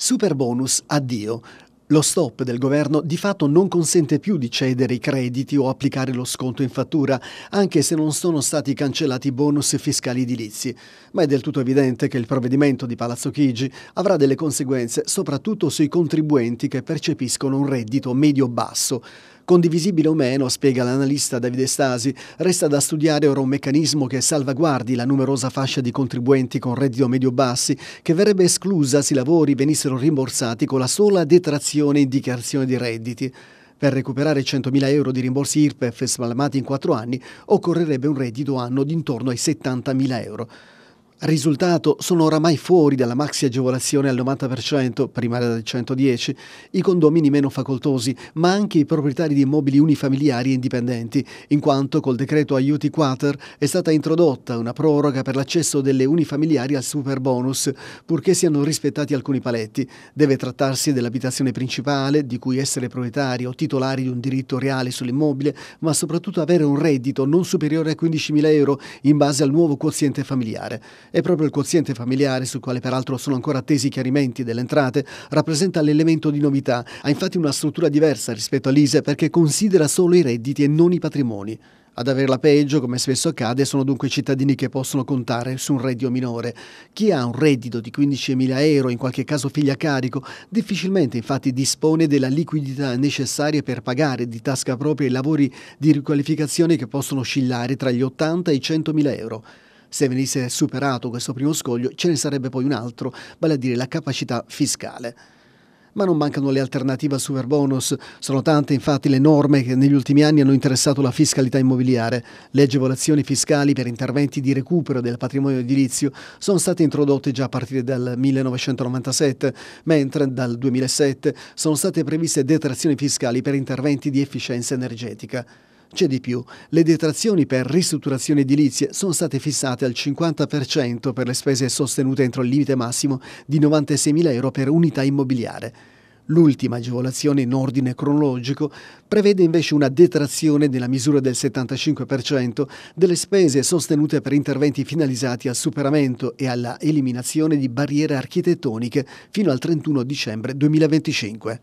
Super bonus, addio. Lo stop del governo di fatto non consente più di cedere i crediti o applicare lo sconto in fattura, anche se non sono stati cancellati bonus fiscali edilizi. Ma è del tutto evidente che il provvedimento di Palazzo Chigi avrà delle conseguenze soprattutto sui contribuenti che percepiscono un reddito medio-basso condivisibile o meno, spiega l'analista Davide Stasi, resta da studiare ora un meccanismo che salvaguardi la numerosa fascia di contribuenti con reddito medio-bassi che verrebbe esclusa se i lavori venissero rimborsati con la sola detrazione in dichiarazione di redditi. Per recuperare 100.000 euro di rimborsi IRPEF spalmati in quattro anni occorrerebbe un reddito anno d'intorno ai 70.000 euro. Risultato, sono oramai fuori dalla maxi agevolazione al 90%, primaria del 110, i condomini meno facoltosi, ma anche i proprietari di immobili unifamiliari e indipendenti, in quanto col decreto aiuti quater è stata introdotta una proroga per l'accesso delle unifamiliari al super bonus, purché siano rispettati alcuni paletti. Deve trattarsi dell'abitazione principale, di cui essere proprietari o titolari di un diritto reale sull'immobile, ma soprattutto avere un reddito non superiore a 15.000 euro in base al nuovo quoziente familiare. È proprio il quoziente familiare, sul quale peraltro sono ancora attesi i chiarimenti delle entrate, rappresenta l'elemento di novità. Ha infatti una struttura diversa rispetto all'ISE perché considera solo i redditi e non i patrimoni. Ad averla peggio, come spesso accade, sono dunque i cittadini che possono contare su un reddito minore. Chi ha un reddito di 15.000 euro, in qualche caso figlia a carico, difficilmente infatti dispone della liquidità necessaria per pagare di tasca propria i lavori di riqualificazione che possono oscillare tra gli 80 e i 100.000 euro se venisse superato questo primo scoglio, ce ne sarebbe poi un altro, vale a dire la capacità fiscale ma non mancano le alternative al superbonus, Sono tante infatti le norme che negli ultimi anni hanno interessato la fiscalità immobiliare. Le agevolazioni fiscali per interventi di recupero del patrimonio edilizio sono state introdotte già a partire dal 1997, mentre dal 2007 sono state previste detrazioni fiscali per interventi di efficienza energetica. C'è di più, le detrazioni per ristrutturazioni edilizie sono state fissate al 50% per le spese sostenute entro il limite massimo di 96.000 euro per unità immobiliare. L'ultima agevolazione in ordine cronologico prevede invece una detrazione nella misura del 75% delle spese sostenute per interventi finalizzati al superamento e alla eliminazione di barriere architettoniche fino al 31 dicembre 2025.